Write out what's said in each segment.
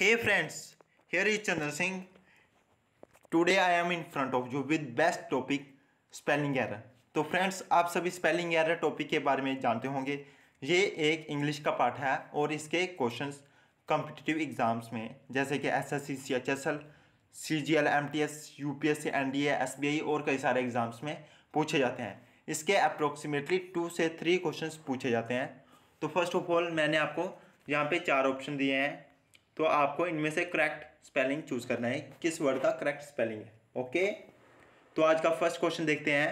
hey friends here is chandra singh today I am in front of you with best topic spelling error तो friends आप सभी spelling error topic के बारे में जानते होंगे ये एक इंग्लिश का पार्ट है और इसके क्वेश्चंस कॉम्पिटिटिव एग्जाम्स में जैसे कि S S C C H S L C G L M T S U P S C N D S B I और कई सारे एग्जाम्स में पूछे जाते हैं इसके अप्रोक्सीमेटली टू से थ्री क्वेश्चंस पूछे जाते हैं तो फर्स्ट ऑफ ऑल मैंने आपको यहाँ पे चार ऑप्शन दिए हैं तो आपको इनमें से करेक्ट स्पेलिंग चूज करना है किस वर्ड का करेक्ट स्पेलिंग है ओके तो आज का फर्स्ट क्वेश्चन देखते हैं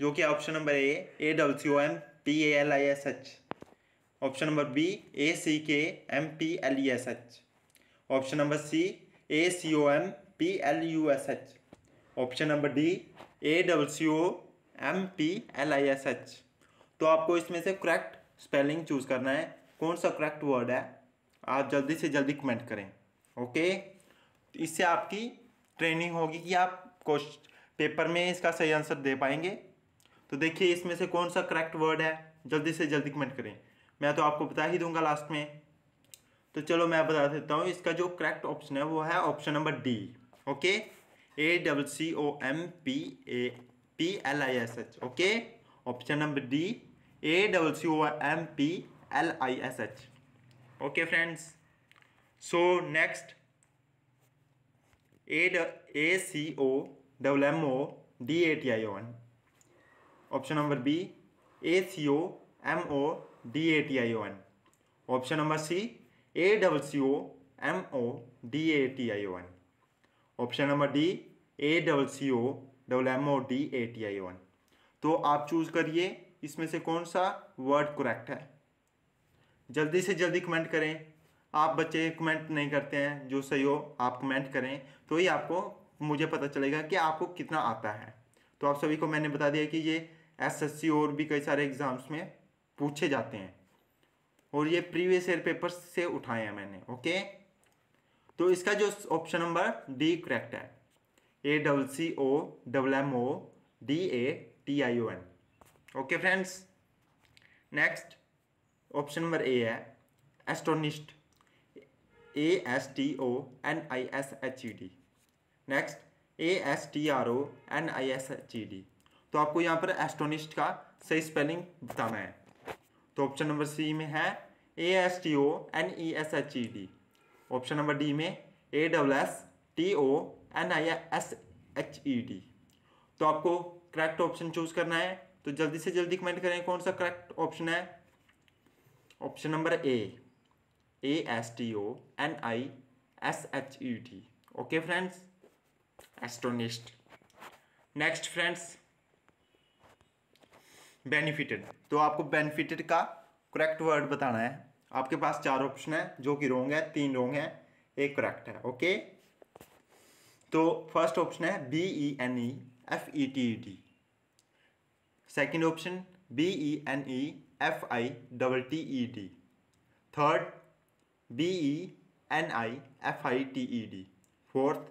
जो कि option number A A W C O M P A L I S H option number B A C K M P L E S H option number C A C O M P L U S H option number D A double C O M P L I S H तो आपको इसमें से correct spelling choose करना है कौन सा correct word है आप जल्दी से जल्दी कमेंट करें ओके तो इससे आपकी ट्रेनिंग होगी कि आप क्वेश्चन पेपर में इसका सही आंसर दे पाएंगे तो देखिए इसमें से कौन सा करेक्ट वर्ड है जल्दी से जल्दी कमेंट करें मैं तो आपको बता ही दूंगा लास्ट में तो चलो मैं बता देता हूँ इसका जो करेक्ट ऑप्शन है वो है option number D okay A double C O M P A P L I S H okay option number D A double C O M P L I S H okay friends so next A A C O double M O D A T I O N option number B A C O M O D A T I O N option number C A double C O M O D A T I O N option number D A double C O double M O D A T I O N तो आप choose करिए इसमें से कौन सा word correct है जल्दी से जल्दी कमेंट करें आप बच्चे कमेंट नहीं करते हैं जो सही हो आप कमेंट करें तो ही आपको मुझे पता चलेगा कि आपको कितना आता है तो आप सभी को मैंने बता दिया कि ये एसएससी और भी कई सारे एग्ज़ाम्स में पूछे जाते हैं और ये प्रीवियस ईयर पेपर से उठाए हैं मैंने ओके तो इसका जो ऑप्शन नंबर डी करेक्ट है A double C O double M O D A T I O N okay friends next option number A है astonished A S T O N I S H E D next A S T R O N I S H E D तो आपको यहाँ पर एस्टोनिस्ट का सही spelling बताना है तो ऑप्शन नंबर सी में है A S T O N E S H E D option number D में A double S T O N I S H E D तो आपको करेक्ट ऑप्शन चूज करना है तो जल्दी से जल्दी कमेंट करें कौन सा करेक्ट ऑप्शन है option number A A S T O N I S H U T okay friends astonished next friends benefited तो आपको बेनिफिटेड का करेक्ट वर्ड बताना है आपके पास चार ऑप्शन है जो कि रोंग है तीन रोंग है एक करेक्ट तो है ओके तो फर्स्ट ऑप्शन है B E N E F E T E T second option B E N E F I double T E D third B E N I F I T E D fourth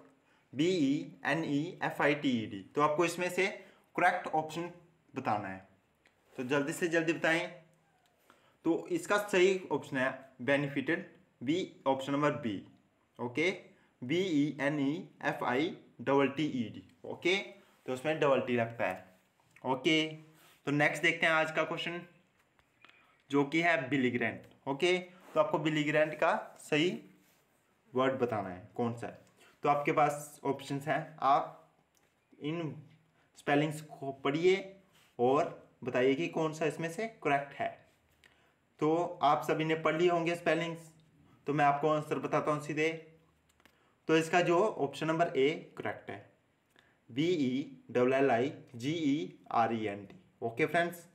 B E N E F I T E D तो आपको इसमें से correct option बताना है तो जल्दी से जल्दी बताएं तो इसका सही ऑप्शन है benefited B option number B okay B E N E F I double T E D okay तो उसमें डबल टी लगता है ओके तो नेक्स्ट देखते हैं आज का क्वेश्चन जो कि है बिलीग्रेंट ओके तो आपको बिलीग्रेंट का सही वर्ड बताना है कौन सा है तो आपके पास ऑप्शन हैं आप इन स्पेलिंग्स को पढ़िए और बताइए कि कौन सा इसमें से करेक्ट है तो आप सभी ने पढ़ लिए होंगे स्पेलिंग्स तो मैं आपको आंसर बताता हूँ सीधे तो इसका जो ऑप्शन नंबर ए करेक्ट है B E double L I G E R E N T okay friends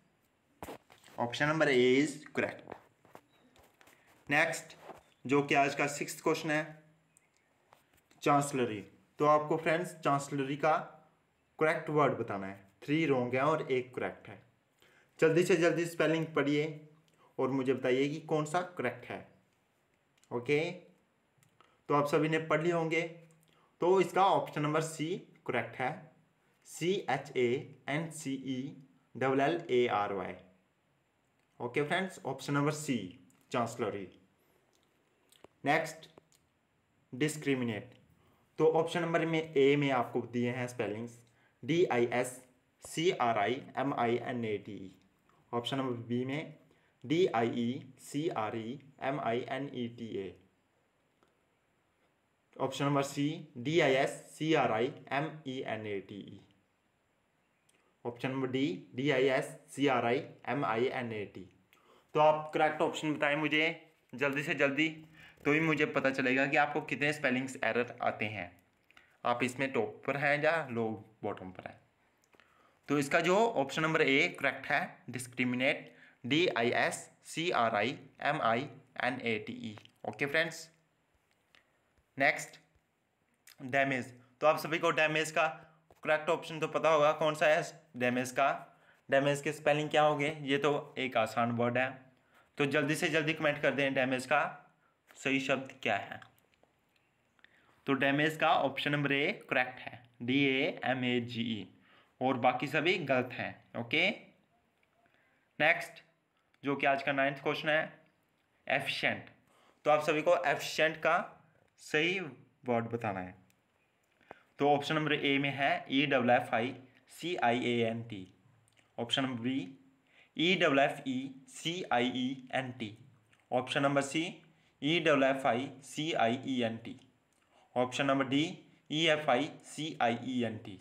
option number A is correct next जो कि आज का सिक्स क्वेश्चन है चांसलरी तो आपको फ्रेंड्स चांसलरी का करेक्ट वर्ड बताना है थ्री रोंग है और एक करेक्ट है जल्दी से जल्दी स्पेलिंग पढ़िए और मुझे बताइए कि कौन सा करेक्ट है ओके तो आप सभी ने पढ़ लिए होंगे तो इसका ऑप्शन नंबर सी करेक्ट है C H A N C E double L A R Y okay friends option number C chancellery next discriminate तो ऑप्शन नंबर में ए में आपको दिए हैं spellings D I S C R I M I N A T option number B में D I E C R E M I N E T A option number C D I S C R I M E N A T E option number D D I S C R I M I N A T तो आप correct option बताएं मुझे जल्दी से जल्दी तो ही मुझे पता चलेगा कि आपको कितने स्पेलिंग्स एरर आते हैं आप इसमें टॉप पर हैं या लो बॉटम पर हैं तो इसका जो ऑप्शन नंबर ए करेक्ट है discriminate D I S C R I M I N A T E okay friends next damage तो आप सभी को डैमेज का करेक्ट ऑप्शन तो पता होगा कौन सा है डैमेज का डैमेज के स्पेलिंग क्या होंगे ये तो एक आसान वर्ड है तो जल्दी से जल्दी कमेंट कर दें डैमेज का सही शब्द क्या है तो डैमेज का ऑप्शन नंबर ए करेक्ट है D A M A G E और बाकी सभी गलत हैं ओके नेक्स्ट जो कि आज का नाइन्थ क्वेश्चन है एफिशिएंट तो आप सभी को एफिशिएंट का सही वर्ड बताना है तो ऑप्शन नंबर ए में है E double F I C I A N T option number B E double F E C I E N T option number C E double F I C I E N T option number D E F I C I E N T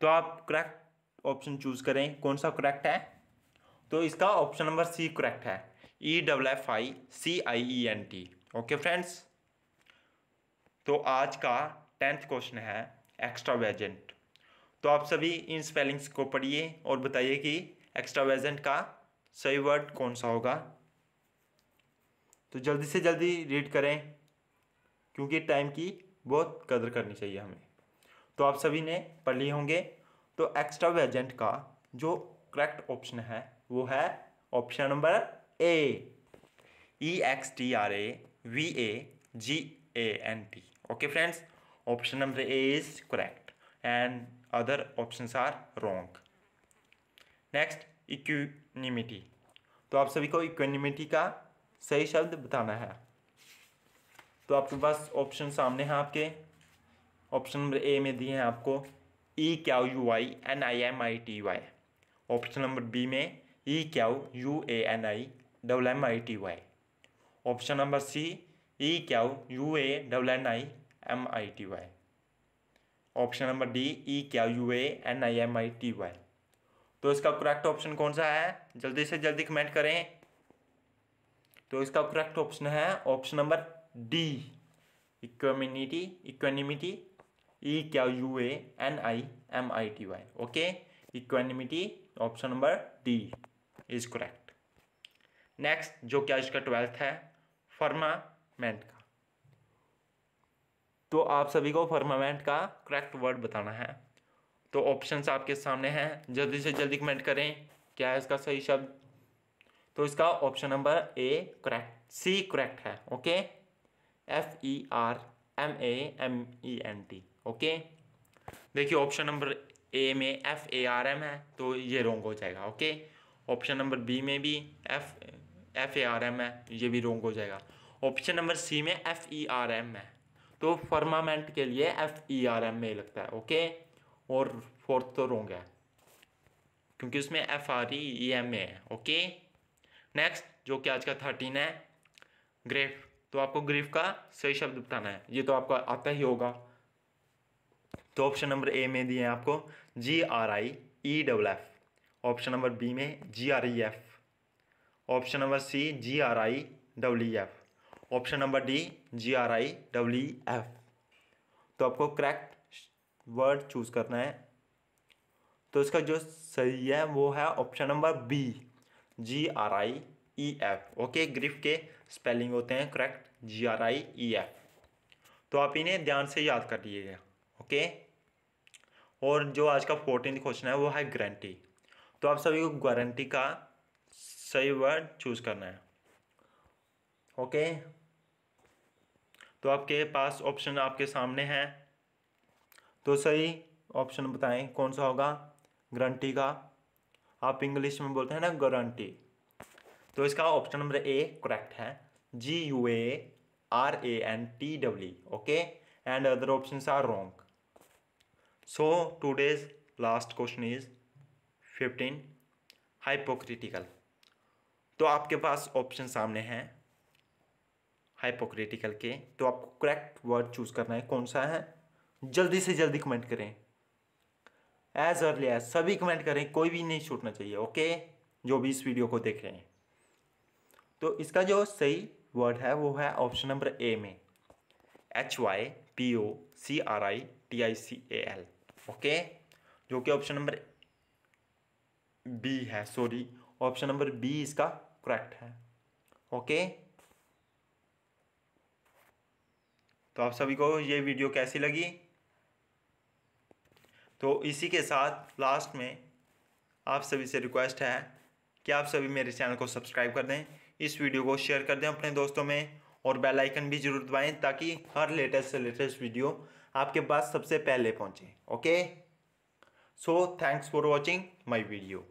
तो आप correct option choose करें कौन सा correct है तो इसका option number C correct है E double F I C I E N T okay friends तो आज का टेंथ क्वेश्चन है एक्स्ट्रावेजेंट तो आप सभी इन स्पेलिंग्स को पढ़िए और बताइए कि एक्स्ट्रावेजेंट का सही वर्ड कौन सा होगा तो जल्दी से जल्दी रीड करें क्योंकि टाइम की बहुत कदर करनी चाहिए हमें तो आप सभी ने पढ़ लिए होंगे तो एक्स्ट्रावेजेंट का जो करेक्ट ऑप्शन है वो है option number A E X T R A V A G A N T okay friends Option number A is correct and other options are wrong. Next equanimity तो आप सभी को इक्विनिमिटी का सही शब्द बताना है तो आपके पास ऑप्शन सामने हैं आपके ऑप्शन नंबर ए में दिए हैं आपको E Q U I N I M I T Y option number B में E Q U A N I double M I T Y option number C E Q U A double N I M I T Y option number D E Q U A N I M I T Y तो इसका correct option कौन सा है जल्दी से जल्दी comment करें तो इसका करेक्ट ऑप्शन है option number D equanimity equanimity E Q U A N I M I T Y okay equanimity option number D is correct next जो क्या इसका ट्वेल्थ है फर्मामेंट का तो आप सभी को फर्मामेंट का करेक्ट वर्ड बताना है तो ऑप्शंस आपके सामने हैं जल्दी से जल्दी कमेंट करें क्या है इसका सही शब्द तो इसका option number A correct C correct है okay F E R M A M E N T okay देखिए ऑप्शन नंबर ए में एफ ए आर एम है तो ये रोंग हो जाएगा ओके ऑप्शन नंबर बी में भी F F A R M है ये भी रोंग हो जाएगा ऑप्शन नंबर सी में एफ ई आर एम है तो फर्मामेंट के लिए F E R M A लगता है ओके और फोर्थ तो रोंग है क्योंकि उसमें F R E E M A है ओके नेक्स्ट जो कि आज का थर्टीन है ग्रेफ तो आपको ग्रीफ का सही शब्द बताना है ये तो आपको आता ही होगा तो ऑप्शन नंबर ए में दिए हैं आपको G R I E double F option number B में G R E F option number C G R I W F option number D G R I W F तो आपको correct word choose करना है तो इसका जो सही है वो है option number B G R I E F okay grief के स्पेलिंग होते हैं correct G R I E F तो आप इन्हें ध्यान से याद कर लीजिएगा ओके और जो आज का फोर्टीन क्वेश्चन है वो है गारंटी तो आप सभी को गारंटी का सही वर्ड चूज़ करना है ओके तो आपके पास ऑप्शन आपके सामने हैं तो सही ऑप्शन बताएं कौन सा होगा गारंटी का आप इंग्लिश में बोलते हैं ना गारंटी तो इसका ऑप्शन नंबर ए करेक्ट है G U A R A N T W okay and other option are wrong so today's last question is fifteen hypocritical तो आपके पास ऑप्शन सामने हैं हाइपोक्रेटिकल के तो आपको करेक्ट वर्ड चूज़ करना है कौन सा है जल्दी से जल्दी कमेंट करें एज अर्ली एज सभी कमेंट करें कोई भी नहीं छूटना चाहिए ओके जो भी इस वीडियो को देख रहे हैं तो इसका जो सही वर्ड है वो है ऑप्शन नंबर ए में H Y P O C R I T I C A L okay जो कि ऑप्शन नंबर बी है सॉरी ऑप्शन नंबर बी इसका करेक्ट है ओके तो आप सभी को ये वीडियो कैसी लगी तो इसी के साथ लास्ट में आप सभी से रिक्वेस्ट है कि आप सभी मेरे चैनल को सब्सक्राइब कर दें इस वीडियो को शेयर कर दें अपने दोस्तों में और बेल आइकन भी जरूर दबाएं ताकि हर लेटेस्ट से लेटेस्ट वीडियो आपके पास सबसे पहले पहुंचे okay so thanks for watching my video